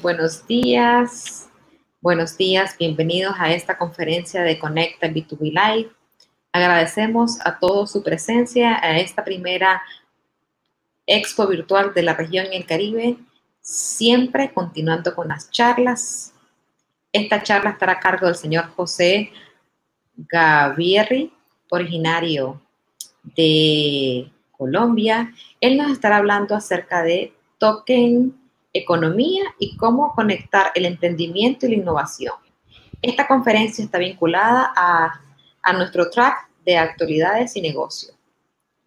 buenos días. Buenos días, bienvenidos a esta conferencia de Conecta B2B Live. Agradecemos a todos su presencia a esta primera expo virtual de la región en el Caribe, siempre continuando con las charlas. Esta charla estará a cargo del señor José Gavierri, originario de Colombia. Él nos estará hablando acerca de token economía y cómo conectar el emprendimiento y la innovación. Esta conferencia está vinculada a, nuestro track de actualidades y negocios.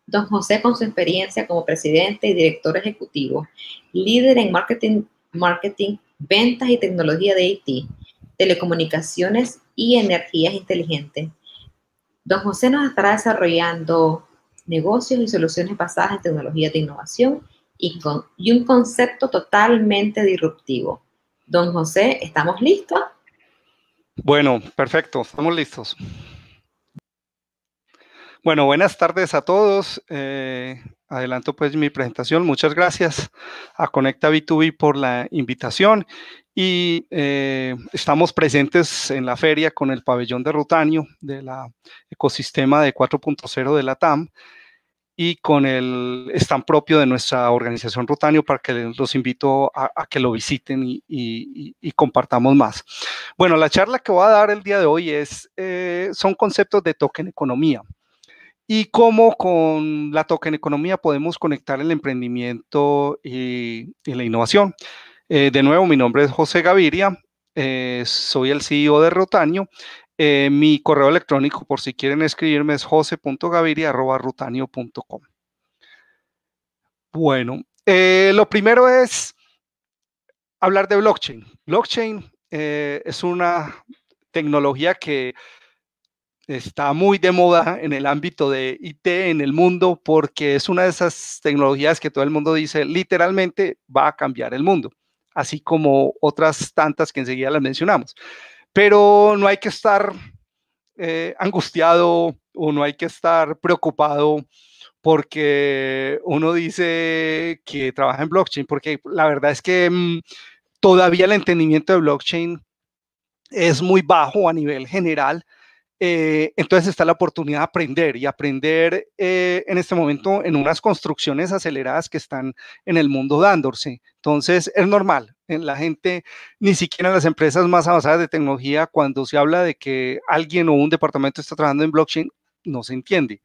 Don José, con su experiencia como presidente y director ejecutivo, líder en marketing, marketing ventas y tecnología de IT, telecomunicaciones y energías inteligentes. Don José nos estará desarrollando negocios y soluciones basadas en tecnología de innovación y, un concepto totalmente disruptivo. Don José, ¿estamos listos? Bueno, perfecto, estamos listos. Bueno, buenas tardes a todos. Eh, adelanto pues mi presentación. Muchas gracias a Conecta B2B por la invitación y eh, estamos presentes en la feria con el pabellón de de la ecosistema de 4.0 de la TAM y con el stand propio de nuestra organización Rotanio, para que los invito a, que lo visiten y, compartamos más. Bueno, la charla que voy a dar el día de hoy es, eh, son conceptos de token economía y cómo con la token economía podemos conectar el emprendimiento y, la innovación. Eh, de nuevo, mi nombre es José Gaviria, eh, soy el CEO de Rotaño eh, mi correo electrónico, por si quieren escribirme, es jose.gaviria.rutanio.com. Bueno, eh, lo primero es hablar de blockchain. Blockchain eh, es una tecnología que está muy de moda en el ámbito de IT en el mundo porque es una de esas tecnologías que todo el mundo dice literalmente va a cambiar el mundo, así como otras tantas que enseguida las mencionamos pero no hay que estar eh, angustiado o no hay que estar preocupado porque uno dice que trabaja en blockchain, porque la verdad es que mm, todavía el entendimiento de blockchain es muy bajo a nivel general. Eh, entonces está la oportunidad de aprender y aprender eh, en este momento en unas construcciones aceleradas que están en el mundo dándose. Entonces es normal, la gente, ni siquiera las empresas más avanzadas de tecnología, cuando se habla de que alguien o un departamento está trabajando en blockchain, no se entiende.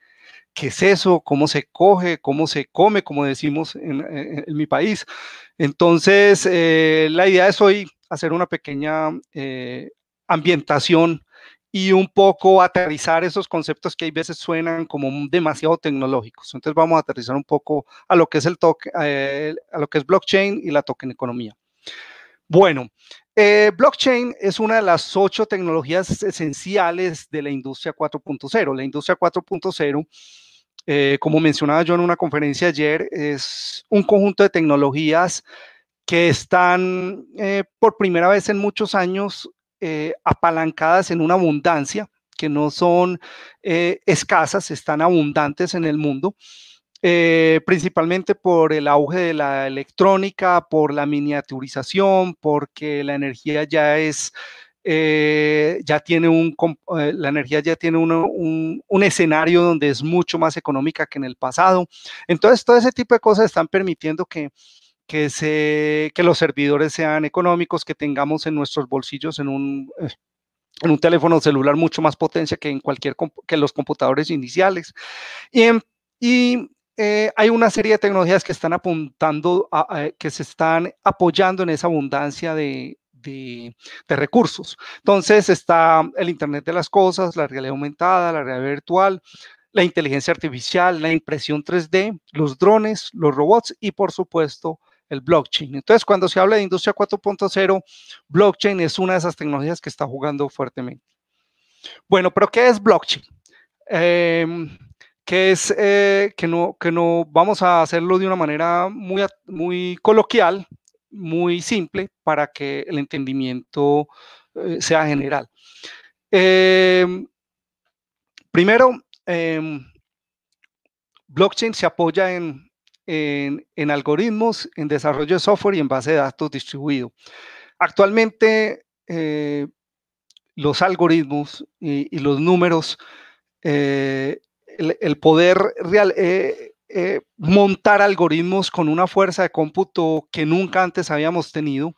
¿Qué es eso? ¿Cómo se coge? ¿Cómo se come? Como decimos en, eh, mi país. Entonces, eh, la idea es hoy hacer una pequeña eh, ambientación y un poco aterrizar esos conceptos que hay veces suenan como demasiado tecnológicos. Entonces vamos a aterrizar un poco a lo que es el toque, a lo que es blockchain y la token economía. Bueno, eh, blockchain es una de las ocho tecnologías esenciales de la industria 4.0. La industria 4.0, eh, como mencionaba yo en una conferencia ayer, es un conjunto de tecnologías que están eh, por primera vez en muchos años apalancadas en una abundancia, que no son escasas, están abundantes en el mundo eh, principalmente por el auge de la electrónica, por la miniaturización, porque la energía ya es, eh, ya tiene un, eh, la energía ya tiene un, un, escenario donde es mucho más económica que en el pasado. Entonces, todo ese tipo de cosas están permitiendo que, que, se, que los servidores sean económicos, que tengamos en nuestros bolsillos en un... en un teléfono celular mucho más potencia que en cualquier que los computadores iniciales. Y, y eh, hay una serie de tecnologías que están apuntando, a, que se están apoyando en esa abundancia de, recursos. Entonces está el Internet de las Cosas, la realidad aumentada, la realidad virtual, la inteligencia artificial, la impresión 3D, los drones, los robots y por supuesto el blockchain. Entonces cuando se habla de industria 4.0, blockchain es una de esas tecnologías que está jugando fuertemente. Bueno, pero ¿qué es blockchain? Eh, que es eh, que, no, que no vamos a hacerlo de una manera muy, muy coloquial, muy simple, para que el entendimiento eh, sea general. Em, primero, em, blockchain se apoya en, en, algoritmos, en desarrollo de software y en base de datos distribuido. Actualmente, eh, los algoritmos y, los números el, poder real, eh, eh, montar algoritmos con una fuerza de cómputo que nunca antes habíamos tenido,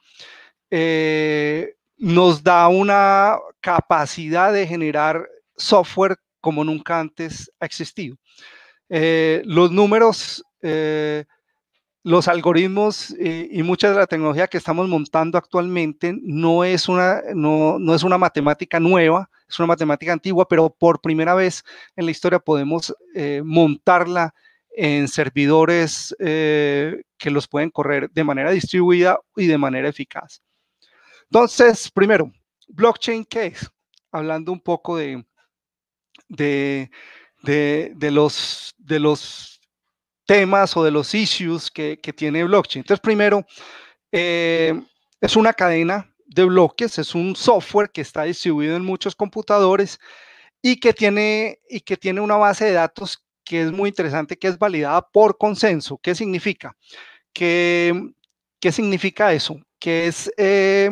eh, nos da una capacidad de generar software como nunca antes ha existido. los números los algoritmos eh, y mucha de la tecnología que estamos montando actualmente no es, una, no, es una matemática nueva, es una matemática antigua, pero por primera vez en la historia podemos eh, montarla en servidores eh, que los pueden correr de manera distribuida y de manera eficaz. Entonces, primero, blockchain, ¿qué es? Hablando un poco de, de los, de los temas o de los issues que, tiene blockchain. Entonces, primero, eh, es una cadena de bloques, es un software que está distribuido en muchos computadores y que tiene, y que tiene una base de datos que es muy interesante, que es validada por consenso. ¿Qué significa? ¿Qué, significa eso? Que es eh,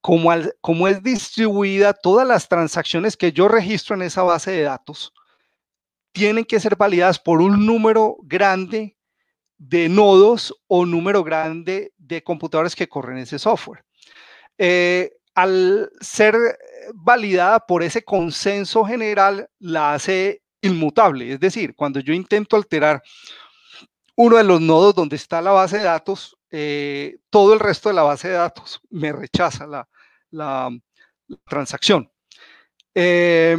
como, como es distribuida todas las transacciones que yo registro en esa base de datos, tienen que ser validadas por un número grande de nodos o número grande de computadores que corren ese software. Eh, al ser validada por ese consenso general, la hace inmutable. Es decir, cuando yo intento alterar uno de los nodos donde está la base de datos, eh, todo el resto de la base de datos me rechaza la, transacción. Eh,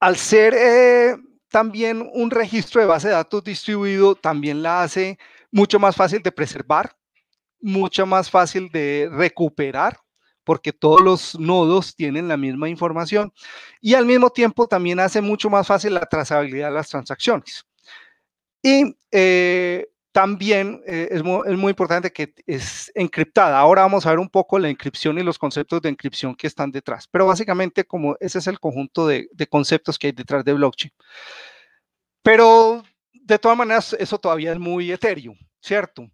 al ser eh, también un registro de base de datos distribuido, también la hace mucho más fácil de preservar, mucho más fácil de recuperar, porque todos los nodos tienen la misma información y al mismo tiempo también hace mucho más fácil la trazabilidad de las transacciones. Y eh, también eh, es, muy, importante que es encriptada. Ahora vamos a ver un poco la encripción y los conceptos de encripción que están detrás, pero básicamente como ese es el conjunto de, conceptos que hay detrás de blockchain. Pero de todas maneras, eso todavía es muy etéreo, ¿cierto?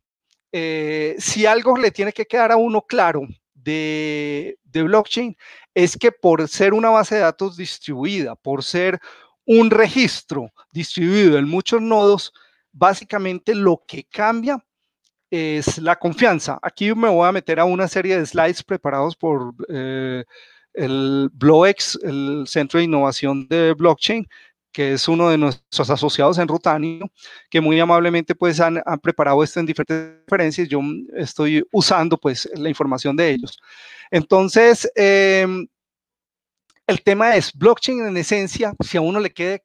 Eh, si algo le tiene que quedar a uno claro de, de blockchain es que por ser una base de datos distribuida, por ser un registro distribuido en muchos nodos, básicamente lo que cambia es la confianza. Aquí me voy a meter a una serie de slides preparados por eh, el Bloex, el Centro de Innovación de Blockchain, que es uno de nuestros asociados en Rutanio, que muy amablemente pues han, preparado esto en diferentes referencias. Yo mm, estoy usando pues la información de ellos. Entonces, em, el tema es blockchain en esencia, si a uno le, quede,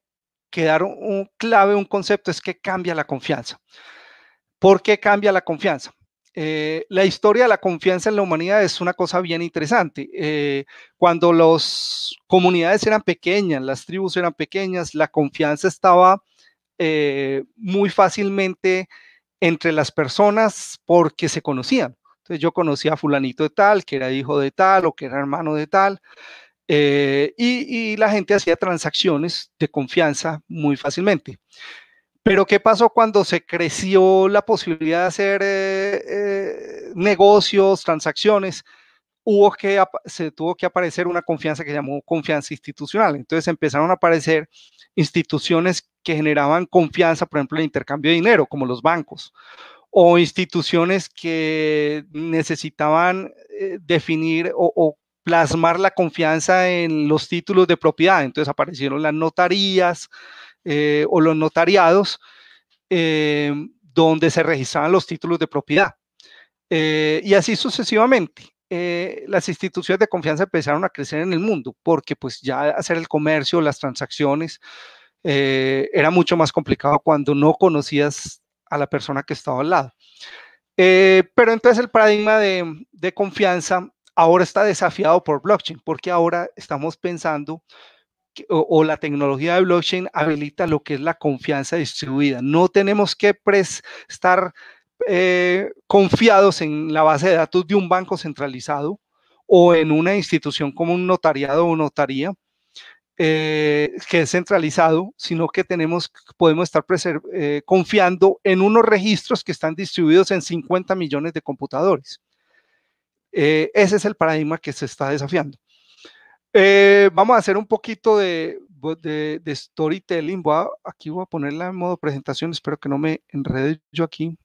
quedaron un, clave, un concepto, es que cambia la confianza. ¿Por qué cambia la confianza? Eh, la historia de la confianza en la humanidad es una cosa bien interesante. Eh, cuando las comunidades eran pequeñas, las tribus eran pequeñas, la confianza estaba eh, muy fácilmente entre las personas porque se conocían. Entonces yo conocía a fulanito de tal, que era hijo de tal o que era hermano de tal. Eh, y, la gente hacía transacciones de confianza muy fácilmente. Pero ¿qué pasó cuando se creció la posibilidad de hacer eh, eh, negocios, transacciones? Hubo que, se tuvo que aparecer una confianza que llamó confianza institucional. Entonces empezaron a aparecer instituciones que generaban confianza, por ejemplo, en intercambio de dinero, como los bancos, o instituciones que necesitaban definir o plasmar la confianza en los títulos de propiedad. Entonces aparecieron las notarías eh, o los notariados eh, donde se registraban los títulos de propiedad. Eh, y así sucesivamente. las instituciones de confianza empezaron a crecer en el mundo porque pues ya hacer el comercio, las transacciones, era mucho más complicado cuando no conocías a la persona que estaba al lado. pero entonces el paradigma de confianza ahora está desafiado por blockchain, porque ahora estamos pensando o, la tecnología de blockchain habilita lo que es la confianza distribuida. No tenemos que estar eh, confiados en la base de datos de un banco centralizado o en una institución como un notariado o notaría, eh, que es centralizado, sino que tenemos, podemos estar eh, confiando en unos registros que están distribuidos en 50 millones de computadores. Eh, ese es el paradigma que se está desafiando. Eh, vamos a hacer un poquito de, de, storytelling. aquí voy a ponerla en modo presentación. Espero que no me enrede yo aquí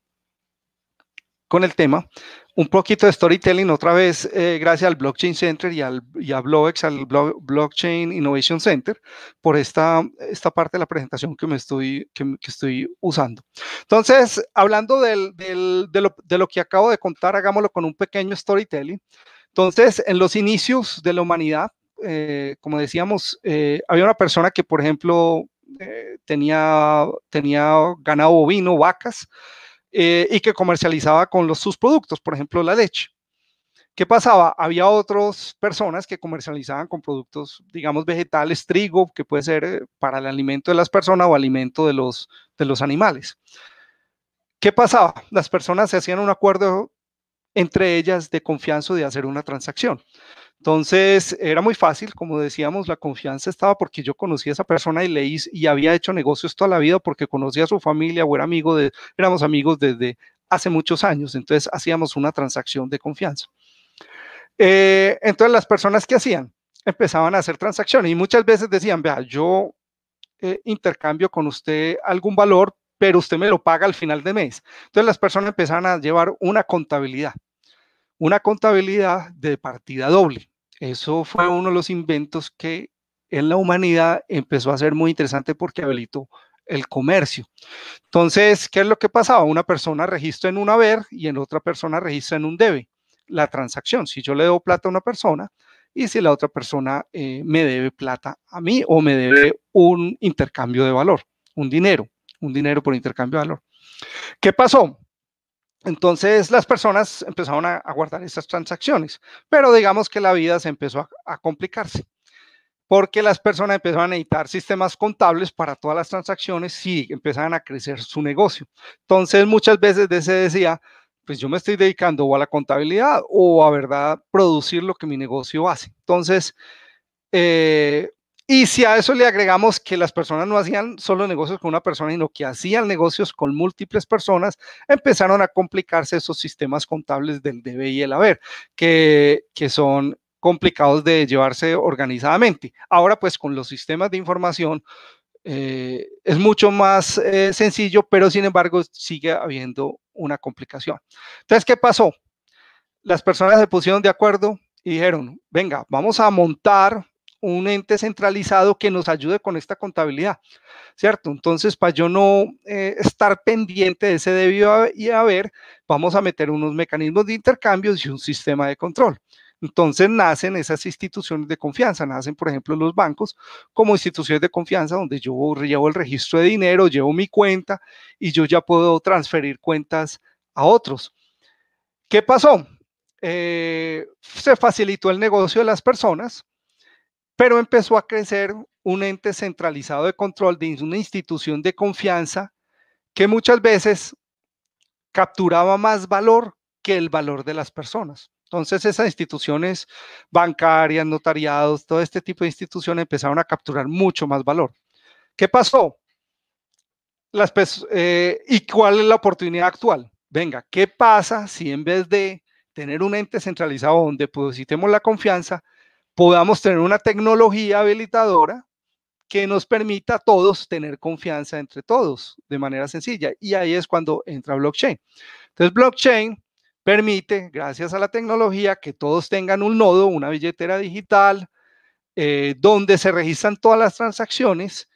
con el tema. Un poquito de storytelling, otra vez, eh, gracias al Blockchain Center y, al, y a Bloex, al Blockchain Innovation Center, por esta, esta parte de la presentación que, me estoy, que, estoy usando. Entonces, hablando de, lo, de lo que acabo de contar, hagámoslo con un pequeño storytelling. Entonces, en los inicios de la humanidad, eh, como decíamos, eh, había una persona que, por ejemplo, tenía, tenía ganado bovino, vacas, eh, y que comercializaba con los, sus productos, por ejemplo, la leche. ¿Qué pasaba? Había otras personas que comercializaban con productos, digamos, vegetales, trigo, que puede ser eh, para el alimento de las personas o alimento de los, de los animales. ¿Qué pasaba? Las personas se hacían un acuerdo entre ellas de confianza de hacer una transacción. Entonces, era muy fácil, como decíamos, la confianza estaba porque yo conocía a esa persona y leí y había hecho negocios toda la vida porque conocía a su familia o era amigo de, éramos amigos desde hace muchos años, entonces hacíamos una transacción de confianza. Eh, entonces, las personas que hacían empezaban a hacer transacciones y muchas veces decían, vea, yo eh, intercambio con usted algún valor, pero usted me lo paga al final de mes. Entonces, las personas empezaban a llevar una contabilidad una contabilidad de partida doble. Eso fue uno de los inventos que en la humanidad empezó a ser muy interesante porque habilitó el comercio. Entonces, ¿qué es lo que pasaba? Una persona registra en un haber y en otra persona registra en un debe la transacción. Si yo le debo plata a una persona y si la otra persona eh, me debe plata a mí o me debe un intercambio de valor, un dinero, un dinero por intercambio de valor. ¿Qué pasó? Entonces las personas empezaron a, guardar esas transacciones, pero digamos que la vida se empezó a, complicarse porque las personas empezaron a necesitar sistemas contables para todas las transacciones y empezaban a crecer su negocio. Entonces, muchas veces se decía, pues yo me estoy dedicando o a la contabilidad o a verdad producir lo que mi negocio hace. Entonces, eh, y si a eso le agregamos que las personas no hacían solo negocios con una persona, sino que hacían negocios con múltiples personas, empezaron a complicarse esos sistemas contables del debe y el haber, que, son complicados de llevarse organizadamente. Ahora pues con los sistemas de información eh, es mucho más eh, sencillo, pero sin embargo sigue habiendo una complicación. Entonces, ¿qué pasó? Las personas se pusieron de acuerdo y dijeron, venga, vamos a montar un ente centralizado que nos ayude con esta contabilidad, ¿cierto? Entonces, para yo no eh, estar pendiente de ese debido y haber, vamos a meter unos mecanismos de intercambio y un sistema de control. Entonces nacen esas instituciones de confianza, nacen por ejemplo los bancos como instituciones de confianza donde yo llevo el registro de dinero, llevo mi cuenta y yo ya puedo transferir cuentas a otros. ¿Qué pasó? Eh, se facilitó el negocio de las personas, pero empezó a crecer un ente centralizado de control de una institución de confianza que muchas veces capturaba más valor que el valor de las personas. Entonces esas instituciones bancarias, notariados, todo este tipo de instituciones empezaron a capturar mucho más valor. ¿Qué pasó? Eh, ¿Y cuál es la oportunidad actual? Venga, ¿qué pasa si en vez de tener un ente centralizado donde depositemos la confianza, podamos tener una tecnología habilitadora que nos permita a todos tener confianza entre todos de manera sencilla. Y ahí es cuando entra blockchain. Entonces, blockchain permite, gracias a la tecnología, que todos tengan un nodo, una billetera digital, eh, donde se registran todas las transacciones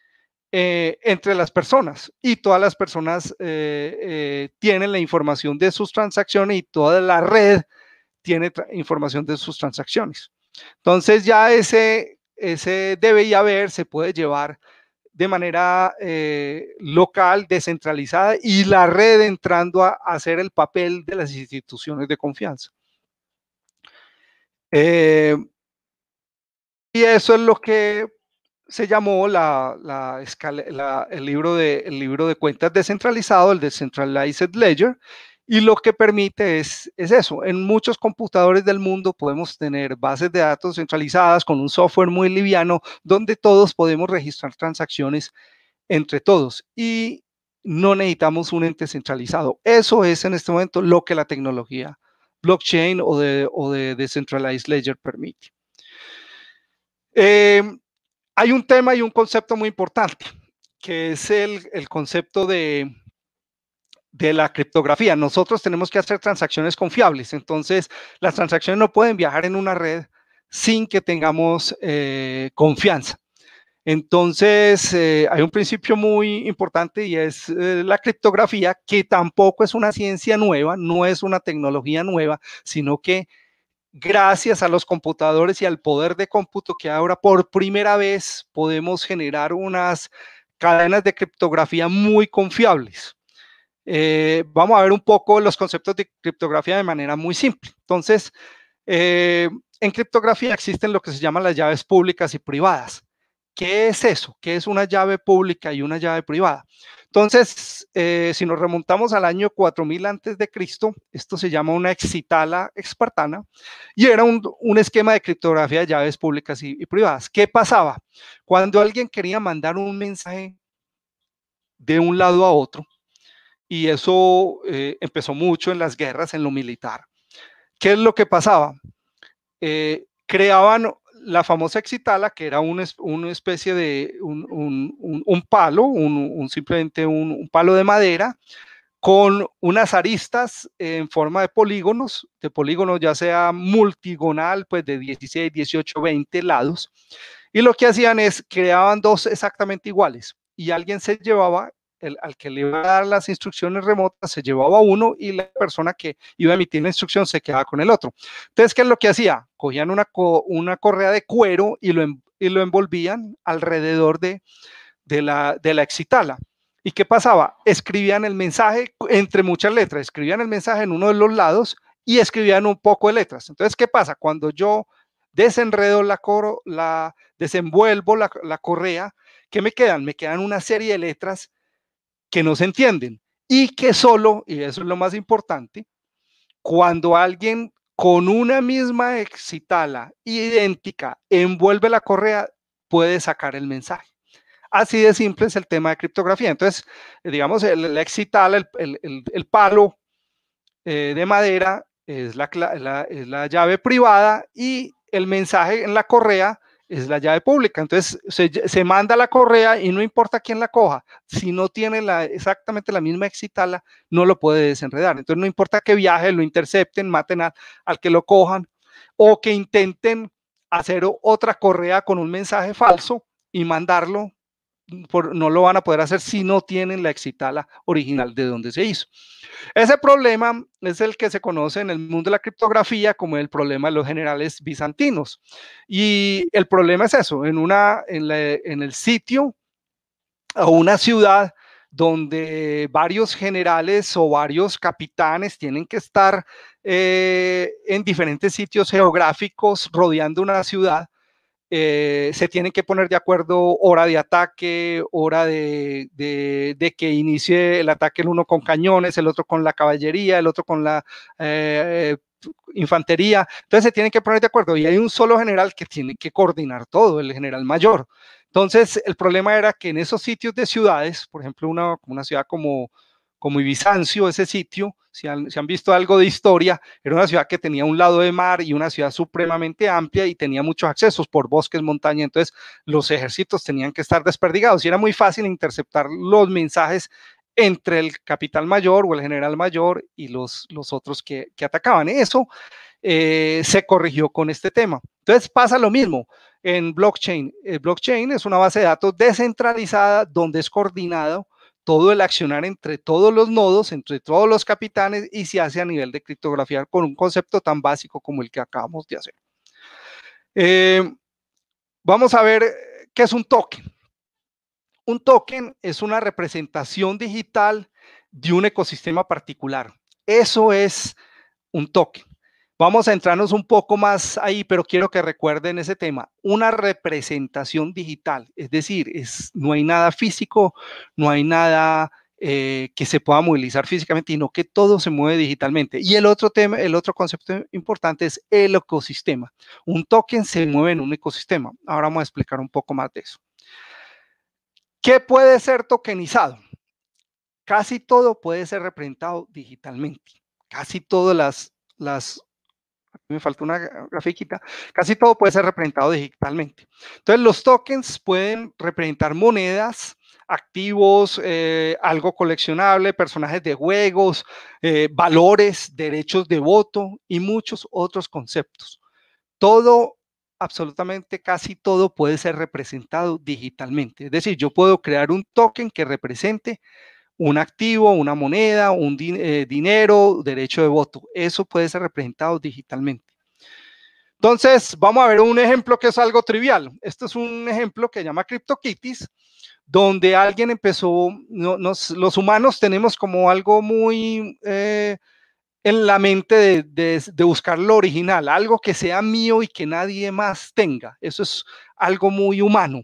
eh, entre las personas y todas las personas eh, tienen la información de sus transacciones y toda la red tiene información de sus transacciones. Entonces ya ese, ese debe y haber se puede llevar de manera eh, local, descentralizada y la red entrando a, hacer el papel de las instituciones de confianza. Eh, y eso es lo que se llamó el, libro el libro de cuentas descentralizado, el Decentralized Ledger, y lo que permite es, es eso. En muchos computadores del mundo podemos tener bases de datos centralizadas con un software muy liviano donde todos podemos registrar transacciones entre todos. Y no necesitamos un ente centralizado. Eso es en este momento lo que la tecnología blockchain o de, o de decentralized ledger permite. Em, hay un tema y un concepto muy importante, que es el concepto de de la criptografía. Nosotros tenemos que hacer transacciones confiables. Entonces, las transacciones no pueden viajar en una red sin que tengamos eh, confianza. Entonces, eh, hay un principio muy importante y es eh, la criptografía, que tampoco es una ciencia nueva, no es una tecnología nueva, sino que gracias a los computadores y al poder de cómputo que ahora por primera vez podemos generar unas cadenas de criptografía muy confiables. Eh, vamos a ver un poco los conceptos de criptografía de manera muy simple. Entonces, eh, en criptografía existen lo que se llaman las llaves públicas y privadas. ¿Qué es eso? ¿Qué es una llave pública y una llave privada? Entonces, eh, si nos remontamos al año 4000 antes de Cristo, esto se llama una excitala espartana y era un, esquema de criptografía de llaves públicas y privadas. ¿Qué pasaba? Cuando alguien quería mandar un mensaje de un lado a otro, y eso eh, empezó mucho en las guerras, en lo militar. ¿Qué es lo que pasaba? Eh, creaban la famosa exitala, que era una, especie de un, palo, un, simplemente un, palo de madera, con unas aristas en forma de polígonos, de polígonos ya sea multigonal, pues de 16, 18, 20 lados. Y lo que hacían es creaban dos exactamente iguales y alguien se llevaba al que le iba a dar las instrucciones remotas se llevaba uno y la persona que iba a emitir la instrucción se quedaba con el otro. Entonces, ¿qué es lo que hacía? Cogían una, una correa de cuero y lo, envolvían alrededor de, de, la, de la excitala. ¿Y qué pasaba? Escribían el mensaje entre muchas letras, escribían el mensaje en uno de los lados y escribían un poco de letras. Entonces, ¿qué pasa? Cuando yo desenredo la coro, la desenvuelvo la, la correa, ¿qué me quedan? Me quedan una serie de letras que no se entienden y que solo, y eso es lo más importante, cuando alguien con una misma excitala idéntica envuelve la correa, puede sacar el mensaje. Así de simple es el tema de criptografía. Entonces, digamos, el, la excitala, el, palo eh, de madera es la, la, es la llave privada y el mensaje en la correa es la llave pública. Entonces se, manda la correa y no importa quién la coja, si no tiene la, exactamente la misma exitala, no lo puede desenredar. Entonces no importa que viaje, lo intercepten, maten al que lo cojan o que intenten hacer otra correa con un mensaje falso y mandarlo no lo van a poder hacer si no tienen la Excitala original de donde se hizo. Ese problema es el que se conoce en el mundo de la criptografía como el problema de los generales bizantinos. Y el problema es eso, en, una, en, el sitio o una ciudad donde varios generales o varios capitanes tienen que estar eh, en diferentes sitios geográficos rodeando una ciudad, eh, se tienen que poner de acuerdo hora de ataque, hora de, de, que inicie el ataque el uno con cañones, el otro con la caballería, el otro con la eh, infantería. Entonces se tienen que poner de acuerdo y hay un solo general que tiene que coordinar todo, el general mayor. Entonces el problema era que en esos sitios de ciudades, por ejemplo, una, una ciudad como como Bizancio, ese sitio, si han, han, visto algo de historia, era una ciudad que tenía un lado de mar y una ciudad supremamente amplia y tenía muchos accesos por bosques, montaña, entonces los ejércitos tenían que estar desperdigados y era muy fácil interceptar los mensajes entre el capital mayor o el general mayor y los, los otros que, atacaban. Eso eh, se corrigió con este tema. Entonces pasa lo mismo en blockchain. El blockchain es una base de datos descentralizada donde es coordinado todo el accionar entre todos los nodos, entre todos los capitanes y se hace a nivel de criptografía con un concepto tan básico como el que acabamos de hacer. Eh, vamos a ver eh, qué es un token. Un token es una representación digital de un ecosistema particular. Eso es un token. Vamos a entrarnos un poco más ahí, pero quiero que recuerden ese tema. Una representación digital, es decir, es, no hay nada físico, no hay nada eh, que se pueda movilizar físicamente, sino que todo se mueve digitalmente. Y el otro tema, el otro concepto importante es el ecosistema. Un token se mueve en un ecosistema. Ahora vamos a explicar un poco más de eso. ¿Qué puede ser tokenizado? Casi todo puede ser representado digitalmente. Casi todas las me falta una grafiquita, casi todo puede ser representado digitalmente. Entonces, los tokens pueden representar monedas, activos, eh, algo coleccionable, personajes de juegos, eh, valores, derechos de voto y muchos otros conceptos. Todo, absolutamente casi todo puede ser representado digitalmente. Es decir, yo puedo crear un token que represente un activo, una moneda, un eh, dinero, derecho de voto. Eso puede ser representado digitalmente. Entonces, vamos a ver un ejemplo que es algo trivial. Este es un ejemplo que se llama CryptoKitties, donde alguien empezó, no, los humanos tenemos como algo muy eh, en la mente de, buscar lo original, algo que sea mío y que nadie más tenga. Eso es algo muy humano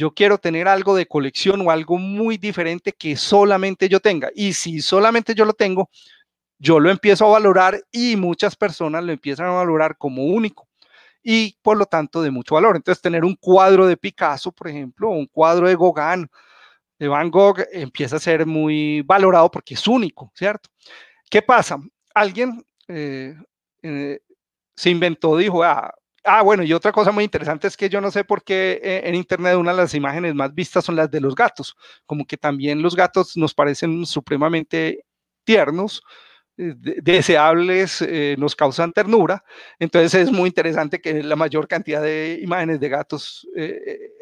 yo quiero tener algo de colección o algo muy diferente que solamente yo tenga. Y si solamente yo lo tengo, yo lo empiezo a valorar y muchas personas lo empiezan a valorar como único y por lo tanto de mucho valor. Entonces, tener un cuadro de Picasso, por ejemplo, o un cuadro de Gauguin, de Van Gogh, empieza a ser muy valorado porque es único, ¿cierto? ¿Qué pasa? Alguien eh, eh, se inventó, dijo, ah, Ah, bueno, y otra cosa muy interesante es que yo no sé por qué eh, en Internet una de las imágenes más vistas son las de los gatos, como que también los gatos nos parecen supremamente tiernos, eh, deseables, eh, nos causan ternura. Entonces es muy interesante que la mayor cantidad de imágenes de gatos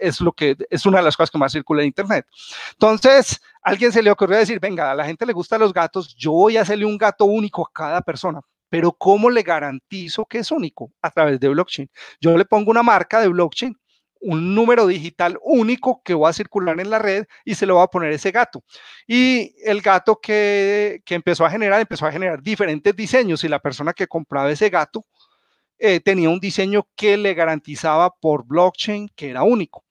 es lo que es una de las cosas que más circula en internet. Entonces, alguien se le ocurrió decir, venga, a la gente le gustan los gatos, yo voy a hacerle un gato único a cada persona. Pero ¿cómo le garantizo que es único? A través de blockchain. Yo le pongo una marca de blockchain, un número digital único que va a circular en la red y se lo va a poner ese gato. Y el gato que, empezó a generar, empezó a generar diferentes diseños y la persona que compraba ese gato eh, tenía un diseño que le garantizaba por blockchain que era único.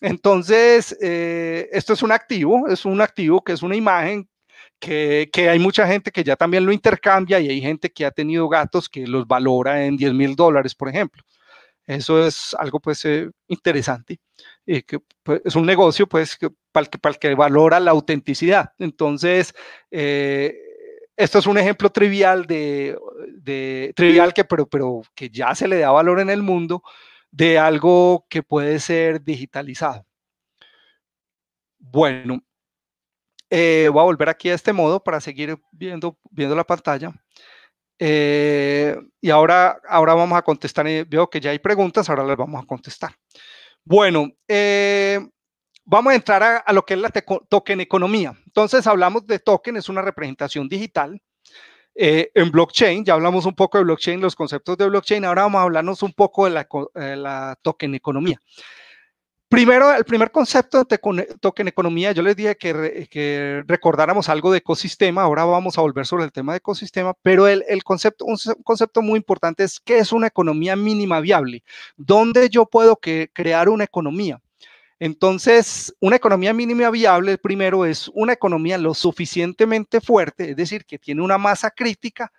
Entonces, eh, esto es un activo, es un activo que es una imagen que, hay mucha gente que ya también lo intercambia y hay gente que ha tenido gatos que los valora en 10 mil dólares, por ejemplo. Eso es algo pues eh, interesante, eh, que pues, es un negocio pues para, el que, valora la autenticidad. Entonces, eh, esto es un ejemplo trivial trivial que pero, pero que ya se le da valor en el mundo de algo que puede ser digitalizado. Bueno, eh, voy a volver aquí a este modo para seguir viendo, viendo la pantalla. Eh, y ahora, ahora vamos a contestar. Eh, veo que ya hay preguntas, ahora las vamos a contestar. Bueno, vamos a entrar a, lo que es la token economía. Entonces, hablamos de token, es una representación digital. en blockchain, ya hablamos un poco de blockchain, los conceptos de blockchain, ahora vamos a hablarnos un poco de la, de la token economía. Primero, el primer concepto de e, en economía, yo les dije que, recordáramos algo de ecosistema, ahora vamos a volver sobre el tema de ecosistema, pero el, concepto, un concepto muy importante es qué es una economía mínima viable, dónde yo puedo crear una economía. Entonces, una economía mínima viable, primero, es una economía lo suficientemente fuerte, es decir, que tiene una masa crítica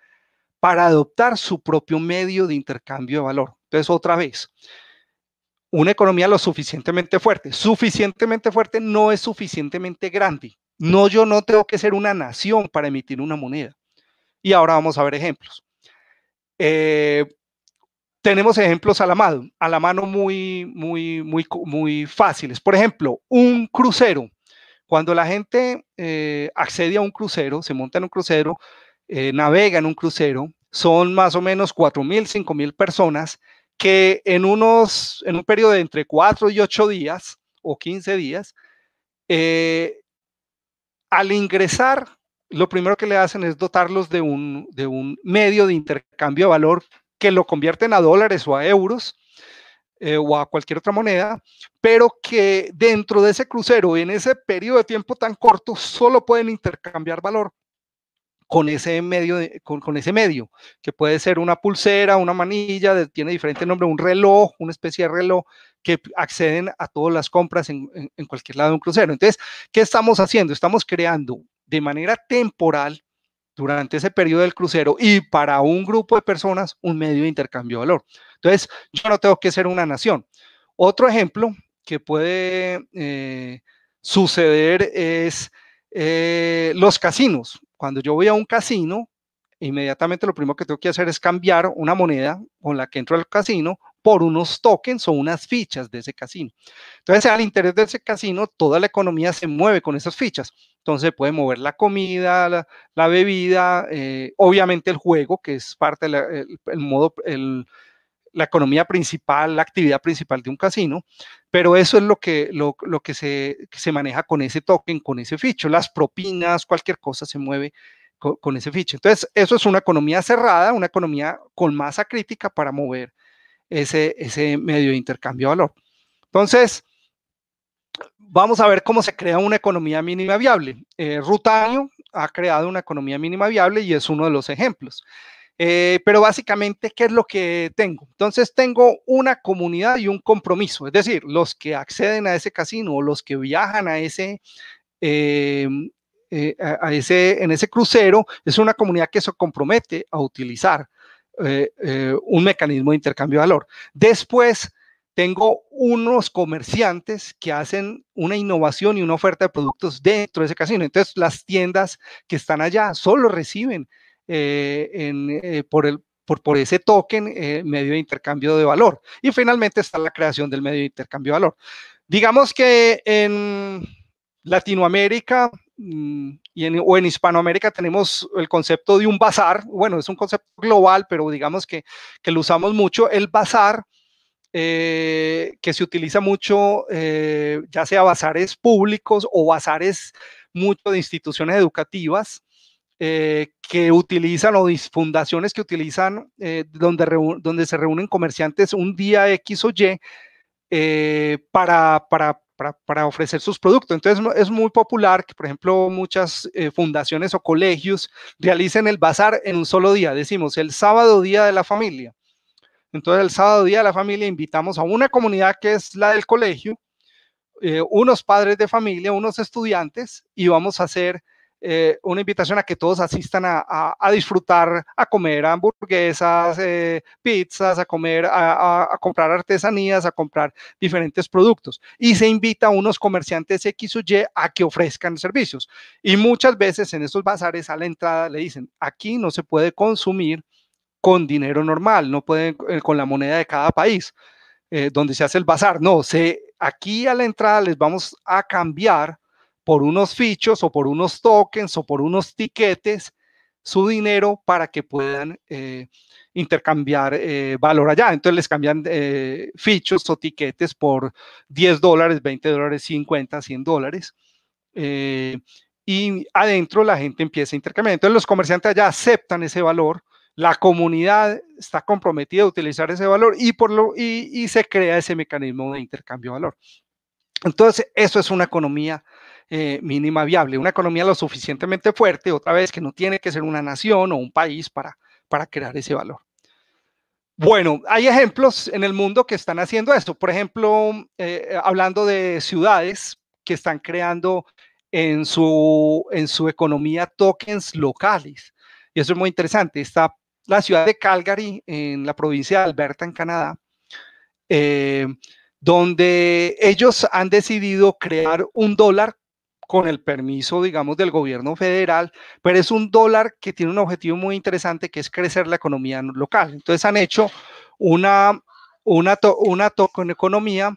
para adoptar su propio medio de intercambio de valor. Entonces, otra vez, una economía lo suficientemente fuerte. Suficientemente fuerte no es suficientemente grande. No, yo no tengo que ser una nación para emitir una moneda. Y ahora vamos a ver ejemplos. Eh, tenemos ejemplos a la mano, a la mano muy, muy, muy, muy fáciles. Por ejemplo, un crucero. Cuando la gente eh, accede a un crucero, se monta en un crucero, eh, navega en un crucero, son más o menos 4.000, 5.000 personas que en, unos, en un periodo de entre 4 y 8 días o 15 días, eh, al ingresar, lo primero que le hacen es dotarlos de un, de un medio de intercambio de valor que lo convierten a dólares o a euros eh, o a cualquier otra moneda, pero que dentro de ese crucero, en ese periodo de tiempo tan corto, solo pueden intercambiar valor con ese medio, con, ese medio que puede ser una pulsera, una manilla, tiene diferente nombre, un reloj, una especie de reloj que acceden a todas las compras en, cualquier lado de un crucero. Entonces, ¿qué estamos haciendo? Estamos creando de manera temporal durante ese periodo del crucero y para un grupo de personas un medio de intercambio de valor. Entonces, yo no tengo que ser una nación. Otro ejemplo que puede eh, suceder es eh, los casinos. Cuando yo voy a un casino, inmediatamente lo primero que tengo que hacer es cambiar una moneda con la que entro al casino por unos tokens o unas fichas de ese casino. Entonces, al interés de ese casino, toda la economía se mueve con esas fichas. Entonces, puede mover la comida, la, bebida, eh, obviamente el juego, que es parte del modo, el, la economía principal, la actividad principal de un casino, pero eso es lo que, lo, que, se, maneja con ese token, con ese ficho, las propinas, cualquier cosa se mueve con, ese ficho. Entonces, eso es una economía cerrada, una economía con masa crítica para mover ese, ese medio de intercambio de valor. Entonces, vamos a ver cómo se crea una economía mínima viable. Eh, Rutaño ha creado una economía mínima viable y es uno de los ejemplos. Eh, pero básicamente, ¿qué es lo que tengo? Entonces, tengo una comunidad y un compromiso, es decir, los que acceden a ese casino o los que viajan a ese, eh, eh, a ese, en ese crucero, es una comunidad que se compromete a utilizar un mecanismo de intercambio de valor. Después, tengo unos comerciantes que hacen una innovación y una oferta de productos dentro de ese casino. Entonces, las tiendas que están allá solo reciben eh, eh, por, ese token eh, medio de intercambio de valor. Y finalmente está la creación del medio de intercambio de valor. Digamos que en Latinoamérica mm, y en, o en Hispanoamérica tenemos el concepto de un bazar. Bueno, es un concepto global, pero digamos que, lo usamos mucho. El bazar, que se utiliza mucho, ya sea bazares públicos o bazares mucho de instituciones educativas, eh, que utilizan o fundaciones que utilizan eh, donde, donde se reúnen comerciantes un día X o Y eh, para, para, para, ofrecer sus productos. Entonces es muy popular que, por ejemplo, muchas fundaciones o colegios realicen el bazar en un solo día, decimos el sábado día de la familia. Entonces el sábado día de la familia invitamos a una comunidad que es la del colegio, unos padres de familia, unos estudiantes y vamos a hacer eh, una invitación a que todos asistan a, disfrutar, a comer hamburguesas, eh, pizzas, a comer, a, comprar artesanías, a comprar diferentes productos. Y se invita a unos comerciantes X o Y a que ofrezcan servicios. Y muchas veces en estos bazares a la entrada le dicen, aquí no se puede consumir con dinero normal, no pueden eh, con la moneda de cada país. donde se hace el bazar, no, se, aquí a la entrada les vamos a cambiar por unos fichos o por unos tokens o por unos tiquetes su dinero para que puedan eh, intercambiar eh, valor allá. Entonces les cambian eh, fichos o tiquetes por 10 dólares, 20 dólares, 50, 100 dólares. y adentro la gente empieza a intercambiar. Entonces los comerciantes allá aceptan ese valor, la comunidad está comprometida a utilizar ese valor y, por lo, y se crea ese mecanismo de intercambio de valor. Entonces eso es una economía eh, mínima viable, una economía lo suficientemente fuerte, otra vez que no tiene que ser una nación o un país para, para crear ese valor. Bueno, hay ejemplos en el mundo que están haciendo esto. Por ejemplo, eh, hablando de ciudades que están creando en su, en su economía tokens locales. Y eso es muy interesante. Está la ciudad de Calgary, en la provincia de Alberta, en Canadá, eh, donde ellos han decidido crear un dólar con el permiso, digamos, del gobierno federal, pero es un dólar que tiene un objetivo muy interesante que es crecer la economía local. Entonces han hecho una, una, una economía,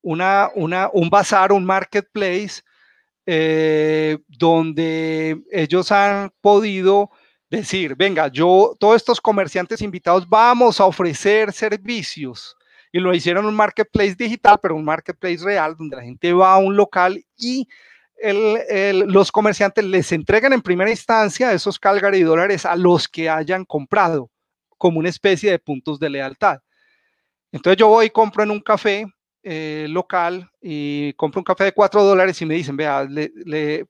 una, una, un bazar, un marketplace, eh, donde ellos han podido decir, venga, yo, todos estos comerciantes invitados, vamos a ofrecer servicios y lo hicieron un marketplace digital, pero un marketplace real, donde la gente va a un local y los comerciantes les entregan en primera instancia esos Calgary dólares a los que hayan comprado como una especie de puntos de lealtad. Entonces yo voy y compro en un café eh, local y compro un café de cuatro dólares y me dicen, vea,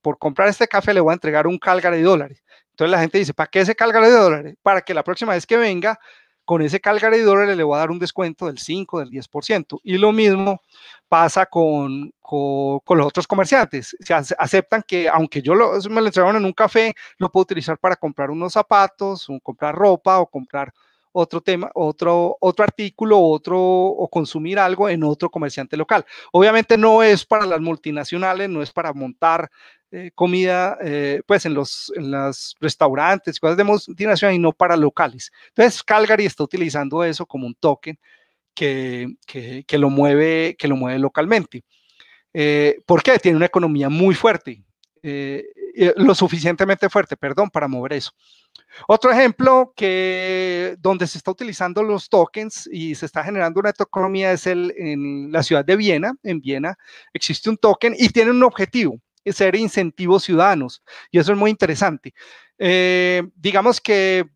por comprar este café le voy a entregar un Calgary de dólares. Entonces la gente dice, ¿para qué ese Calgary de dólares? Para que la próxima vez que venga con ese de dólares le voy a dar un descuento del 5, del 10%. Y lo mismo pasa con, con, los otros comerciantes. Se aceptan que, aunque yo me lo entregaron en un café, lo puedo utilizar para comprar unos zapatos, comprar ropa o comprar otro tema, otro, otro artículo, otro o consumir algo en otro comerciante local. Obviamente no es para las multinacionales, no es para montar eh, comida, eh, pues en los en restaurantes, cosas de multinacional y no para locales. Entonces Calgary está utilizando eso como un token que, lo, mueve, que lo mueve localmente. Eh, ¿Por qué? Tiene una economía muy fuerte. Eh, lo suficientemente fuerte, perdón, para mover eso. Otro ejemplo que donde se está utilizando los tokens y se está generando una economía es el, en la ciudad de Viena. En Viena existe un token y tiene un objetivo, es ser incentivos ciudadanos. Y eso es muy interesante. Eh, digamos que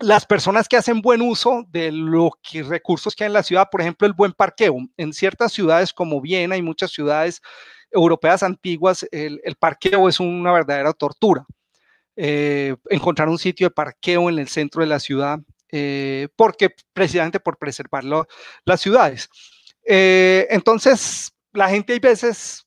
las personas que hacen buen uso de los recursos que hay en la ciudad, por ejemplo, el buen parqueo. En ciertas ciudades como Viena y muchas ciudades europeas antiguas, el, parqueo es una verdadera tortura. Eh, encontrar un sitio de parqueo en el centro de la ciudad, eh, porque precisamente por preservar las ciudades. Eh, entonces, la gente hay veces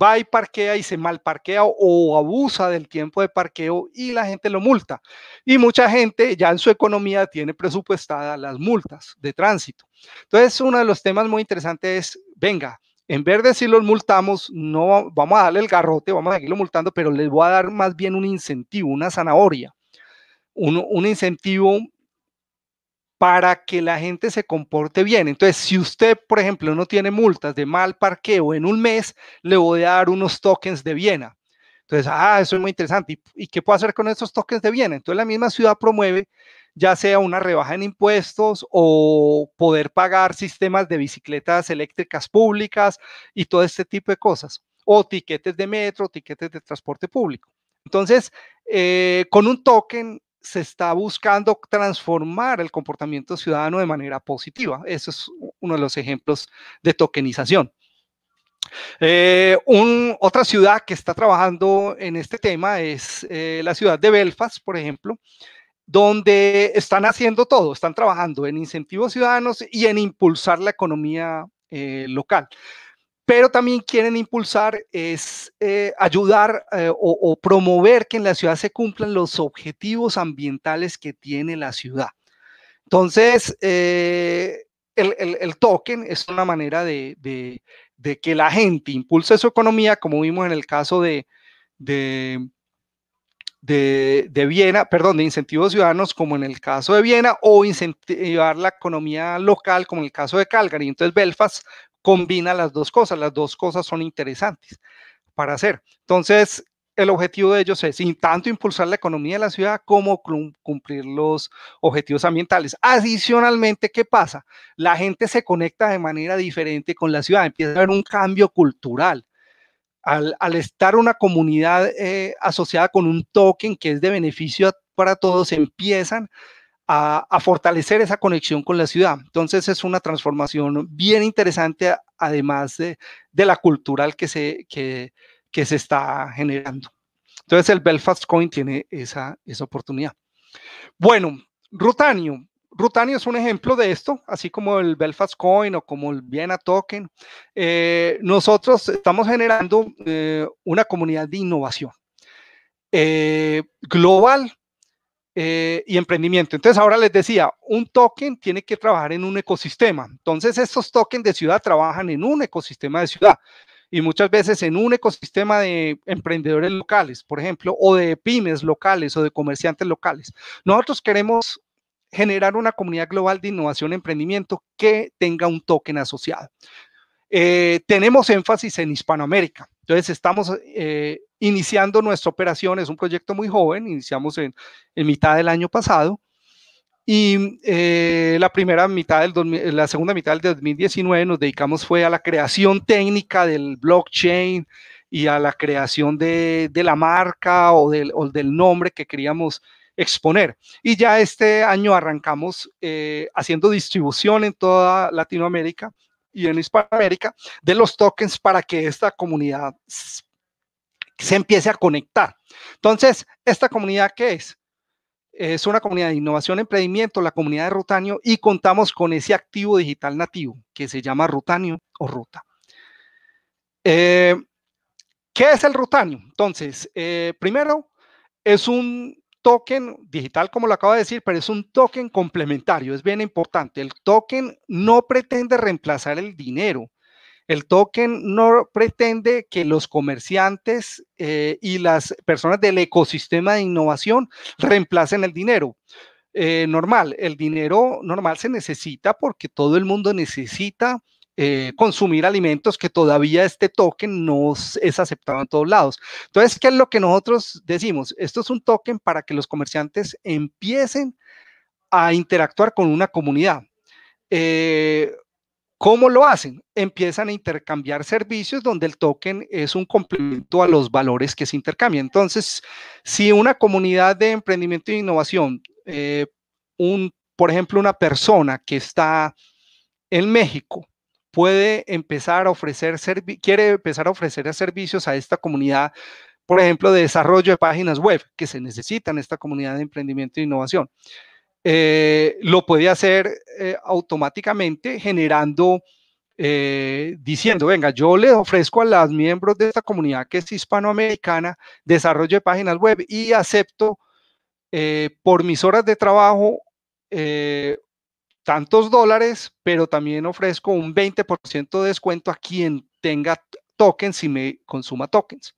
va y parquea y se mal parquea o abusa del tiempo de parqueo y la gente lo multa. Y mucha gente ya en su economía tiene presupuestadas las multas de tránsito. Entonces, uno de los temas muy interesantes es, venga, en vez de si los multamos, no vamos a darle el garrote, vamos a seguirlo multando, pero les voy a dar más bien un incentivo, una zanahoria, un, incentivo para que la gente se comporte bien. Entonces, si usted, por ejemplo, no tiene multas de mal parqueo en un mes, le voy a dar unos tokens de Viena. Entonces, ah, eso es muy interesante. ¿Y, ¿Y, qué puedo hacer con esos tokens de Viena? Entonces, la misma ciudad promueve ya sea una rebaja en impuestos o poder pagar sistemas de bicicletas eléctricas públicas y todo este tipo de cosas, o tiquetes de metro, tiquetes de transporte público. Entonces, eh, con un token se está buscando transformar el comportamiento ciudadano de manera positiva. Eso es uno de los ejemplos de tokenización. Eh, otra ciudad que está trabajando en este tema es eh, la ciudad de Belfast, por ejemplo, donde están haciendo todo, están trabajando en incentivos ciudadanos y en impulsar la economía eh, local. Pero también quieren impulsar, es eh, ayudar eh, o, promover que en la ciudad se cumplan los objetivos ambientales que tiene la ciudad. Entonces, el, token es una manera de, que la gente impulse su economía, como vimos en el caso de de, Viena, perdón, de incentivos ciudadanos como en el caso de Viena o incentivar la economía local como en el caso de Calgary. Entonces Belfast combina las dos cosas, las dos cosas son interesantes para hacer. Entonces, el objetivo de ellos es tanto impulsar la economía de la ciudad como cumplir los objetivos ambientales. Adicionalmente, ¿qué pasa? La gente se conecta de manera diferente con la ciudad, empieza a haber un cambio cultural al, estar una comunidad eh, asociada con un token que es de beneficio para todos, empiezan a, fortalecer esa conexión con la ciudad. Entonces es una transformación bien interesante, además de, la cultural que se, se está generando. Entonces el Belfast Coin tiene esa, esa oportunidad. Bueno, Rutanio, Rutanio es un ejemplo de esto, así como el Belfast Coin o como el Viena Token. Eh, nosotros estamos generando eh, una comunidad de innovación eh, global y emprendimiento. Entonces, ahora les decía, un token tiene que trabajar en un ecosistema. Entonces, estos tokens de ciudad trabajan en un ecosistema de ciudad y muchas veces en un ecosistema de emprendedores locales, por ejemplo, o de pymes locales o de comerciantes locales. Nosotros queremos generar una comunidad global de innovación y emprendimiento que tenga un token asociado. Eh, tenemos énfasis en Hispanoamérica. Entonces, estamos eh, iniciando nuestra operación, es un proyecto muy joven, iniciamos en, mitad del año pasado y eh, la primera mitad del la segunda mitad del 2019 nos dedicamos fue a la creación técnica del blockchain y a la creación de, la marca o del, o del nombre que queríamos exponer. Y ya este año arrancamos eh, haciendo distribución en toda Latinoamérica y en Hispanoamérica de los tokens para que esta comunidad se empiece a conectar. Entonces, ¿esta comunidad qué es? Es una comunidad de innovación, emprendimiento, la comunidad de Rutanio, y contamos con ese activo digital nativo que se llama Rutanio o Ruta. Eh, ¿Qué es el Rutanio? Entonces, eh, primero, es un token digital, como lo acabo de decir, pero es un token complementario, es bien importante. El token no pretende reemplazar el dinero. El token no pretende que los comerciantes eh, y las personas del ecosistema de innovación reemplacen el dinero. Eh, normal, el dinero normal se necesita porque todo el mundo necesita eh, consumir alimentos que todavía este token no es aceptado en todos lados. Entonces, ¿qué es lo que nosotros decimos? Esto es un token para que los comerciantes empiecen a interactuar con una comunidad. Eh, ¿Cómo lo hacen? Empiezan a intercambiar servicios donde el token es un complemento a los valores que se intercambian. Entonces, si una comunidad de emprendimiento e innovación, eh, un, por ejemplo, una persona que está en México puede empezar a ofrecer, quiere empezar a ofrecer servicios a esta comunidad, por ejemplo, de desarrollo de páginas web que se necesitan en esta comunidad de emprendimiento e innovación. Eh, lo puede hacer eh, automáticamente generando, eh, diciendo, venga, yo le ofrezco a los miembros de esta comunidad que es hispanoamericana desarrollo de páginas web y acepto por mis horas de trabajo tantos dólares, pero también ofrezco un 20% de descuento a quien tenga tokens y me consuma tokens.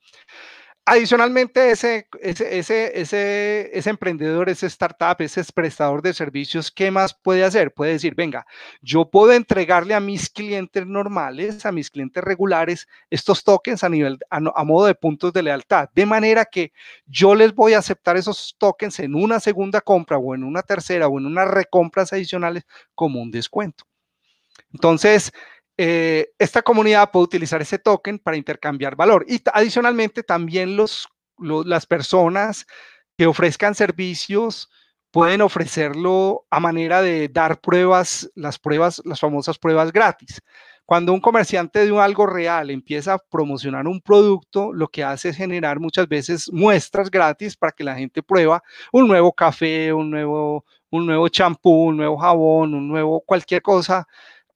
Adicionalmente, ese, ese, emprendedor, ese startup, ese prestador de servicios, ¿qué más puede hacer? Puede decir, venga, yo puedo entregarle a mis clientes normales, a mis clientes regulares, estos tokens a, nivel, a, a modo de puntos de lealtad, de manera que yo les voy a aceptar esos tokens en una segunda compra o en una tercera o en unas recompras adicionales como un descuento. Entonces, eh, esta comunidad puede utilizar ese token para intercambiar valor. Y adicionalmente, también las personas que ofrezcan servicios pueden ofrecerlo a manera de dar pruebas, las pruebas, las famosas pruebas gratis. Cuando un comerciante de un algo real empieza a promocionar un producto, lo que hace es generar muchas veces muestras gratis para que la gente prueba un nuevo café, un nuevo, un nuevo champú, un nuevo jabón, un nuevo cualquier cosa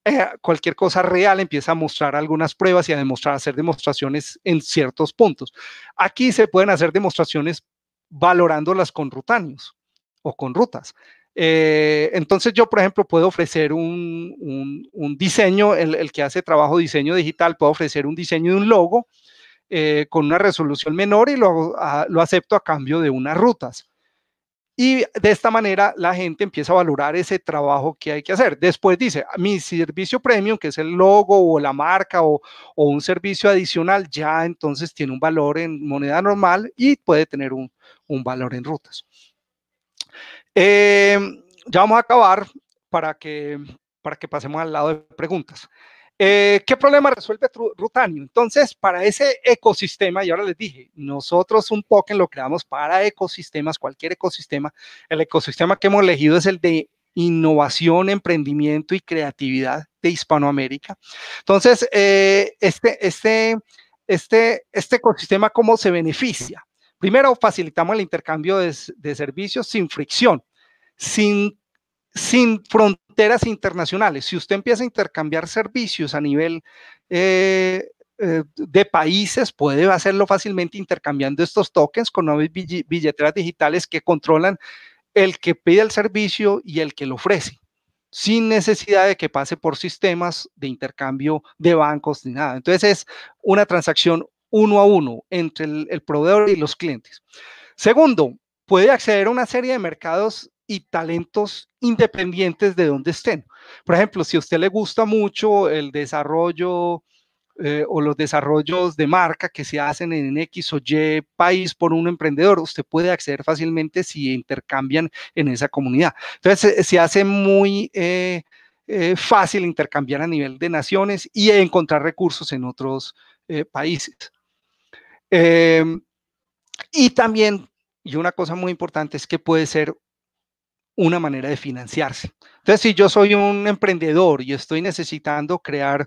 eh, cualquier cosa real empieza a mostrar algunas pruebas y a demostrar, hacer demostraciones en ciertos puntos. Aquí se pueden hacer demostraciones valorándolas con rutáneos o con rutas. Eh, entonces yo, por ejemplo, puedo ofrecer un, diseño, el, que hace trabajo diseño digital, puedo ofrecer un diseño de un logo eh, con una resolución menor y lo, ah, lo acepto a cambio de unas rutas. Y de esta manera la gente empieza a valorar ese trabajo que hay que hacer. Después dice, mi servicio premium, que es el logo o la marca o, un servicio adicional, ya entonces tiene un valor en moneda normal y puede tener un, valor en rutas. Em, ya vamos a acabar para que, para que pasemos al lado de preguntas. Eh, ¿Qué problema resuelve Rutanio? Entonces, para ese ecosistema, y ahora les dije, nosotros un token lo creamos para ecosistemas, cualquier ecosistema. El ecosistema que hemos elegido es el de innovación, emprendimiento y creatividad de Hispanoamérica. Entonces, eh, este, este, este, este ecosistema, ¿cómo se beneficia? Primero, facilitamos el intercambio de, de servicios sin fricción, sin sin fronteras internacionales. Si usted empieza a intercambiar servicios a nivel eh, eh, de países, puede hacerlo fácilmente intercambiando estos tokens con nuevas billeteras digitales que controlan el que pide el servicio y el que lo ofrece, sin necesidad de que pase por sistemas de intercambio de bancos ni nada. Entonces es una transacción uno a uno entre el, el proveedor y los clientes. Segundo, puede acceder a una serie de mercados y talentos independientes de donde estén. Por ejemplo, si a usted le gusta mucho el desarrollo eh, o los desarrollos de marca que se hacen en X o Y país por un emprendedor, usted puede acceder fácilmente si intercambian en esa comunidad. Entonces, se, hace muy... Eh, eh, fácil intercambiar a nivel de naciones y encontrar recursos en otros países. Em, y también, y una cosa muy importante es que puede ser una manera de financiarse. Entonces, si yo soy un emprendedor y estoy necesitando crear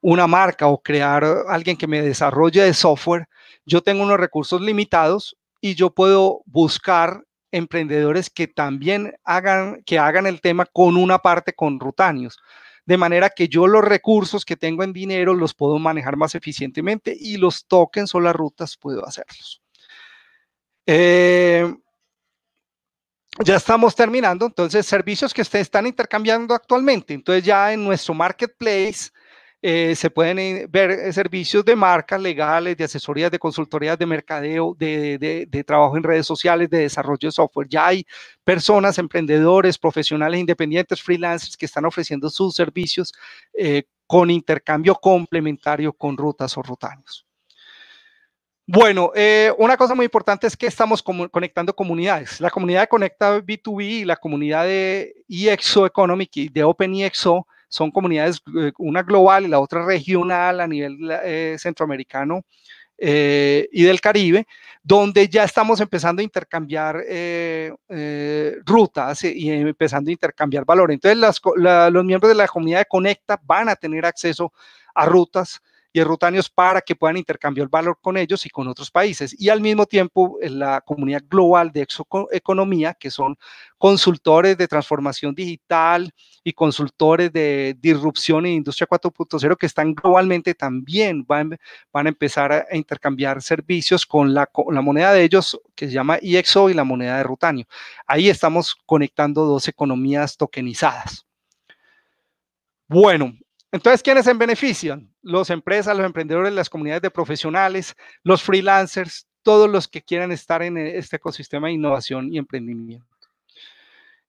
una marca o crear alguien que me desarrolle de software, yo tengo unos recursos limitados y yo puedo buscar emprendedores que también hagan, que hagan el tema con una parte con Rutanios. De manera que yo los recursos que tengo en dinero los puedo manejar más eficientemente y los tokens o las rutas puedo hacerlos. Eh, ya estamos terminando. Entonces, servicios que ustedes están intercambiando actualmente. Entonces, ya en nuestro marketplace eh, se pueden eh, ver eh, servicios de marcas legales, de asesorías, de consultorías, de mercadeo, de, trabajo en redes sociales, de desarrollo de software. Ya hay personas, emprendedores, profesionales independientes, freelancers que están ofreciendo sus servicios con intercambio complementario con rutas o rotarios. Bueno, eh, una cosa muy importante es que estamos conectando comunidades. La comunidad de Conecta B2B y la comunidad de EXO Economic y de EXO son comunidades, eh, una global y la otra regional a nivel eh, centroamericano y del Caribe, donde ya estamos empezando a intercambiar rutas y empezando a intercambiar valor. Entonces, los miembros de la comunidad de Conecta van a tener acceso a rutas y Rutanios para que puedan intercambiar valor con ellos y con otros países. Y al mismo tiempo, la comunidad global de exoeconomía, que son consultores de transformación digital y consultores de disrupción en industria 4.0, que están globalmente también van, a empezar a intercambiar servicios con la, moneda de ellos, que se llama IEXO y la moneda de rutanio. Ahí estamos conectando dos economías tokenizadas. Bueno, entonces, ¿quiénes se benefician? Los empresas, los emprendedores, las comunidades de profesionales, los freelancers, todos los que quieran estar en e-, este ecosistema de innovación y emprendimiento.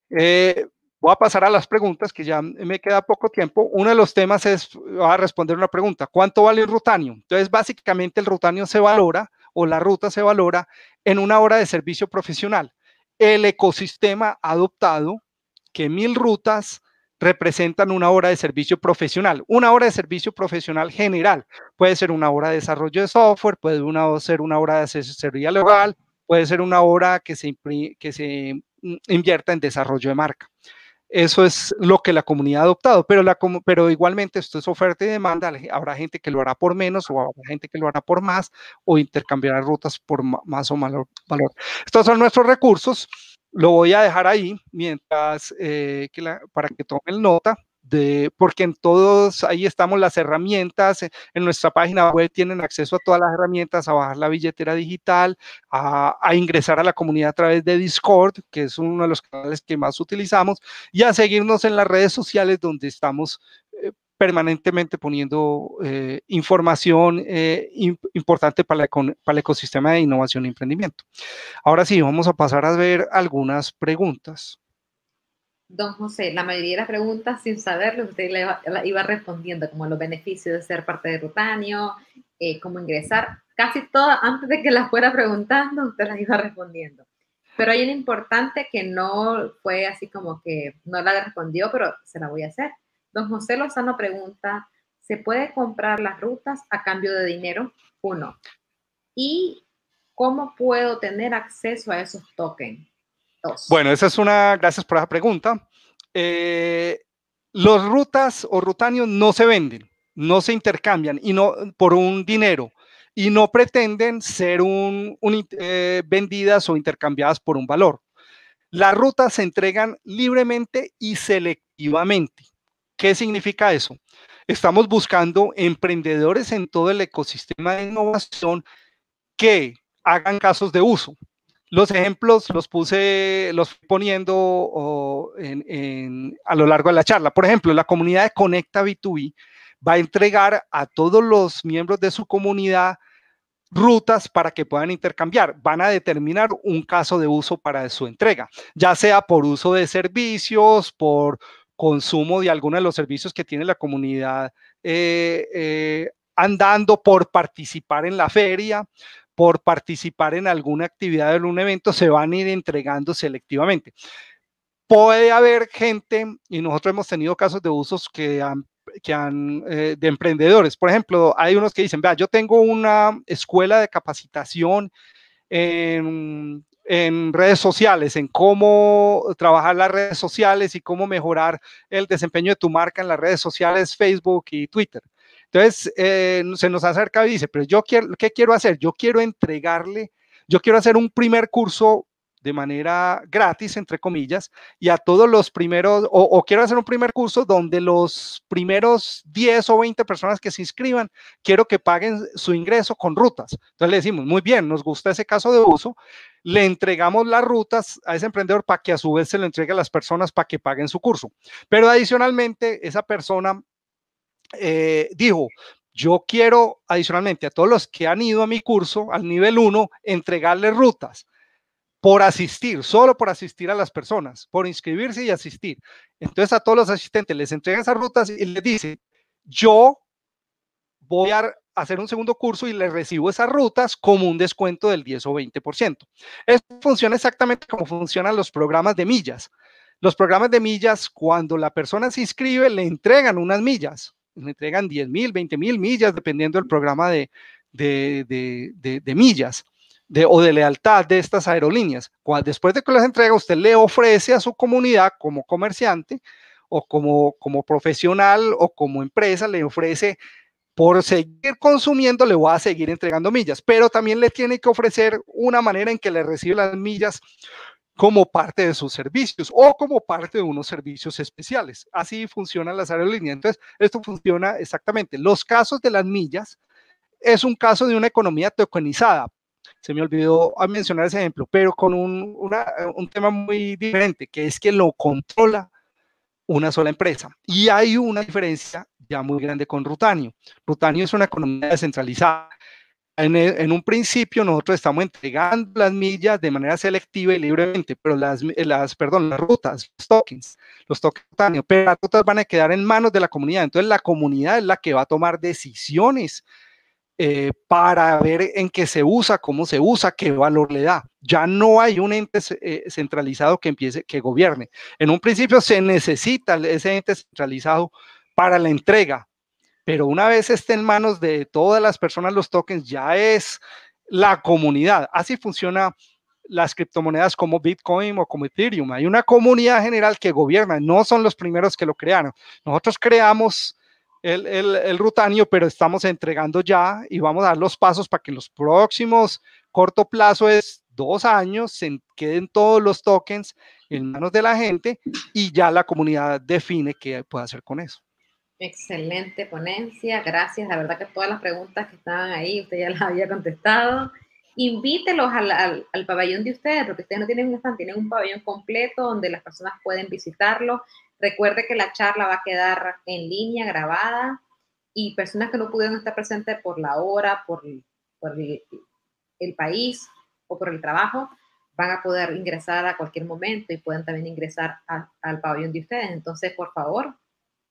Eh, voy a pasar a las preguntas, que ya me queda poco tiempo. Uno de los temas es, voy a responder una pregunta, ¿cuánto vale el rutanio? Entonces, básicamente el rutanio se valora o la ruta se valora en una hora de servicio profesional. El ecosistema adoptado que mil rutas representan una hora de servicio profesional. Una hora de servicio profesional general puede ser una hora de desarrollo de software, puede ser una hora de asesoría legal, puede ser una hora que se, que se mm, invierta en desarrollo de marca. Eso es lo que la comunidad ha adoptado, pero, la, pero igualmente esto es oferta y demanda. Habrá gente que lo hará por menos o habrá gente que lo hará por más o intercambiará rutas por más o menos valor. Estos son nuestros recursos. Lo voy a dejar ahí mientras eh, para que tomen nota. De, porque en todos ahí estamos las herramientas, eh, en nuestra página web tienen acceso a todas las herramientas, a bajar la billetera digital, a, a, ingresar a la comunidad a través de Discord, que es uno de los canales que más utilizamos, y a seguirnos en las redes sociales donde estamos permanentemente poniendo eh, información eh, importante para, el ecosistema de innovación y e emprendimiento. Ahora sí, vamos a pasar a ver algunas preguntas. Don José, la mayoría de las preguntas, sin saberlo, usted la iba, respondiendo, como los beneficios de ser parte de Rutanio, eh, cómo ingresar, casi todas, antes de que las fuera preguntando, usted las iba respondiendo. Pero hay una importante que no fue así como que no la respondió, pero se la voy a hacer. Don José Lozano pregunta, ¿se puede comprar las rutas a cambio de dinero o no? ¿Y cómo puedo tener acceso a esos tokens? Bueno, esa es una, gracias por la pregunta. Las eh, los rutas o rutanios no se venden, no se intercambian y no por un dinero y no pretenden ser eh, vendidas o intercambiadas por un valor. Las rutas se entregan libremente y selectivamente. ¿Qué significa eso? Estamos buscando emprendedores en todo el ecosistema de innovación que hagan casos de uso. Los ejemplos los puse, los poniendo a lo largo de la charla. Por ejemplo, la comunidad de Conecta B2B va a entregar a todos los miembros de su comunidad rutas para que puedan intercambiar. Van a determinar un caso de uso para su entrega, ya sea por uso de servicios, por consumo de alguno de los servicios que tiene la comunidad eh, eh, andando, por participar en la feria, por participar en alguna actividad o en un evento, se van a ir entregando selectivamente. Puede haber gente, y nosotros hemos tenido casos de usos que han, que han eh, de emprendedores. Por ejemplo, hay unos que dicen, vea, yo tengo una escuela de capacitación en, en redes sociales, en cómo trabajar las redes sociales y cómo mejorar el desempeño de tu marca en las redes sociales, Facebook y Twitter. Entonces, eh, se nos acerca y dice, pero yo quiero, ¿qué quiero hacer? Yo quiero entregarle, yo quiero hacer un primer curso de manera gratis, entre comillas, y a todos los primeros, o, quiero hacer un primer curso donde los primeros 10 o 20 personas que se inscriban, quiero que paguen su ingreso con rutas. Entonces le decimos, muy bien, nos gusta ese caso de uso, le entregamos las rutas a ese emprendedor para que a su vez se lo entregue a las personas para que paguen su curso. Pero adicionalmente, esa persona eh, dijo, yo quiero adicionalmente a todos los que han ido a mi curso, al nivel 1, entregarles rutas por asistir, solo por asistir a las personas, por inscribirse y asistir. Entonces a todos los asistentes les entregan esas rutas y les dice, yo voy a hacer un segundo curso y les recibo esas rutas como un descuento del 10 o 20%. Esto funciona exactamente como funcionan los programas de millas. Los programas de millas, cuando la persona se inscribe, le entregan unas millas, le entregan 10 mil, 20 mil millas, dependiendo del programa de, de, de, de millas de, o de lealtad de estas aerolíneas. cual después de que las entrega, usted le ofrece a su comunidad como comerciante o como, como profesional o como empresa, le ofrece por seguir consumiendo, le va a seguir entregando millas, pero también le tiene que ofrecer una manera en que le recibe las millas como parte de sus servicios o como parte de unos servicios especiales. Así funcionan las aerolíneas. Entonces, esto funciona exactamente. Los casos de las millas es un caso de una economía tokenizada, se me olvidó ah, mencionar ese ejemplo, pero con un, tema muy diferente, que es que lo controla una sola empresa. Y hay una diferencia ya muy grande con Rutanio. Rutanio es una economía descentralizada. En, un principio nosotros estamos entregando las millas de manera selectiva y libremente, pero las, rutas, los tokens, los tokens, Rutanio, pero las rutas van a quedar en manos de la comunidad. Entonces la comunidad es la que va a tomar decisiones eh, para ver en qué se usa, cómo se usa, qué valor le da. Ya no hay un ente eh, centralizado que empiece, que gobierne. En un principio se necesita ese ente centralizado para la entrega, pero una vez esté en manos de todas las personas los tokens, ya es la comunidad. Así funciona las criptomonedas como Bitcoin o como Ethereum. Hay una comunidad general que gobierna, no son los primeros que lo crearon. Nosotros creamos el, el, rutanio, pero estamos entregando ya y vamos a dar los pasos para que en los próximos corto plazo es dos años, se queden todos los tokens en manos de la gente y ya la comunidad define qué puede hacer con eso. Excelente ponencia, gracias. La verdad que todas las preguntas que estaban ahí, usted ya las había contestado. Invítelos al, al, pabellón de ustedes, porque ustedes no tienen un stand, tienen un pabellón completo donde las personas pueden visitarlo. Recuerde que la charla va a quedar en línea, grabada, y personas que no pudieron estar presentes por la hora, por, el, país o por el trabajo, van a poder ingresar a cualquier momento y pueden también ingresar al pabellón de ustedes. Entonces, por favor,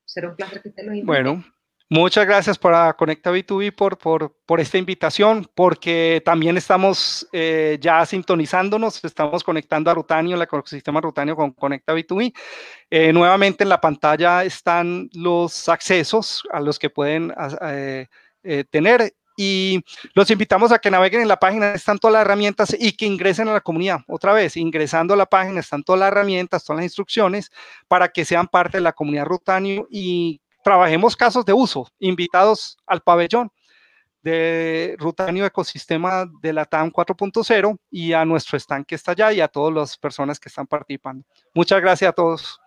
será un placer que ustedes los inviten. Muchas gracias para ah, Conecta B2B por, por, esta invitación, porque también estamos eh, ya sintonizándonos, estamos conectando a Rutanio, el ecosistema Rutanio con Conecta B2B. Eh, nuevamente en la pantalla están los accesos a los que pueden eh, tener y los invitamos a que naveguen en la página, están todas las herramientas y que ingresen a la comunidad. Otra vez, ingresando a la página están todas las herramientas, todas las instrucciones para que sean parte de la comunidad Rutanio y trabajemos casos de uso, invitados al pabellón de Rutanio Ecosistema de la TAM 4.0 y a nuestro stand que está allá y a todas las personas que están participando. Muchas gracias a todos.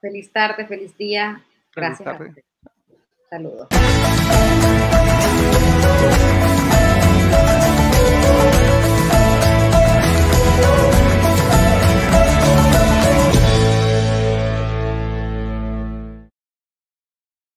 Feliz tarde, feliz día. gracias. Saludos.